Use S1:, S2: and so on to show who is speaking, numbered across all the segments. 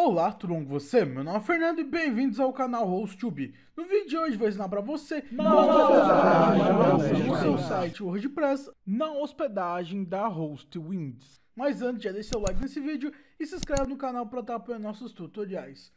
S1: Olá, tudo bom com você? Meu nome é Fernando e bem-vindos ao canal HostTube. No vídeo de hoje vou ensinar para você na hospedagem seu site WordPress na hospedagem da HostWinds. Mas antes, já deixa seu like nesse vídeo e se inscreve no canal para estar apoiando nossos tutoriais.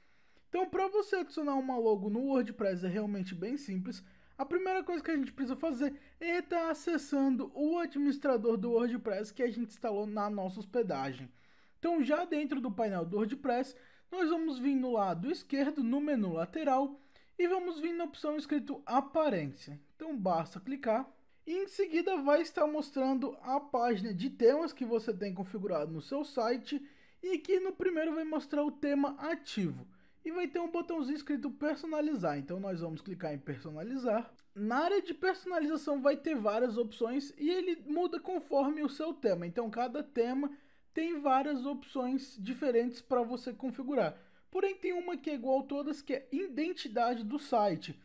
S1: Então, para você adicionar uma logo no WordPress é realmente bem simples. A primeira coisa que a gente precisa fazer é estar acessando o administrador do WordPress que a gente instalou na nossa hospedagem. Então, já dentro do painel do WordPress, nós vamos vir no lado esquerdo, no menu lateral, e vamos vir na opção escrito aparência. Então basta clicar. E em seguida vai estar mostrando a página de temas que você tem configurado no seu site e que no primeiro vai mostrar o tema ativo e vai ter um botãozinho escrito personalizar. Então nós vamos clicar em personalizar. Na área de personalização vai ter várias opções e ele muda conforme o seu tema. Então cada tema tem várias opções diferentes para você configurar. Porém, tem uma que é igual a todas, que é identidade do site.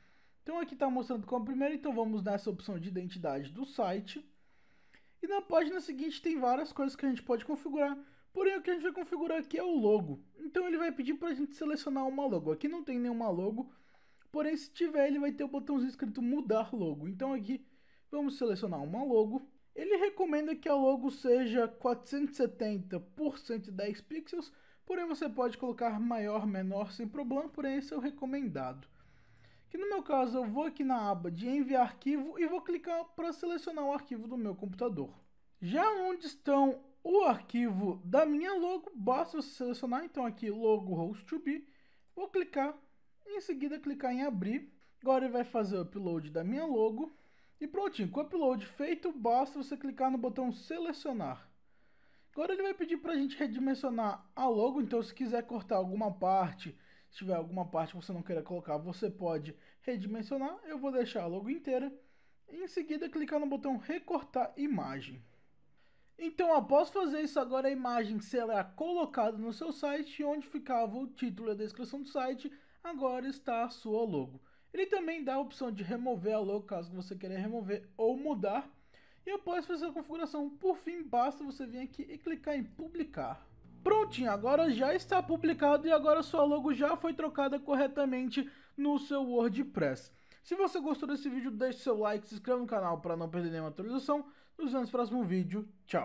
S1: Então aqui está mostrando como primeira. então vamos nessa opção de identidade do site. E na página seguinte tem várias coisas que a gente pode configurar. Porém, o que a gente vai configurar aqui é o logo. Então ele vai pedir para a gente selecionar uma logo. Aqui não tem nenhuma logo, porém se tiver ele vai ter o botãozinho escrito mudar logo. Então aqui vamos selecionar uma logo. Ele recomenda que a logo seja 470 por 110 pixels, porém você pode colocar maior, menor sem problema, porém esse é o recomendado. Que no meu caso eu vou aqui na aba de enviar arquivo e vou clicar para selecionar o arquivo do meu computador. Já onde estão o arquivo da minha logo, basta você selecionar então aqui logo host to be, vou clicar, em seguida clicar em abrir, agora ele vai fazer o upload da minha logo, e prontinho, com o upload feito, basta você clicar no botão selecionar. Agora ele vai pedir para a gente redimensionar a logo, então se quiser cortar alguma parte, se tiver alguma parte que você não queira colocar, você pode redimensionar. Eu vou deixar a logo inteira. Em seguida, clicar no botão recortar imagem. Então, após fazer isso, agora a imagem será colocada no seu site, onde ficava o título e a descrição do site, agora está a sua logo. Ele também dá a opção de remover a logo caso você queira remover ou mudar. E após fazer a configuração, por fim, basta você vir aqui e clicar em publicar. Prontinho, agora já está publicado e agora sua logo já foi trocada corretamente no seu WordPress. Se você gostou desse vídeo, deixe seu like, se inscreva no canal para não perder nenhuma atualização. Nos vemos no próximo vídeo. Tchau!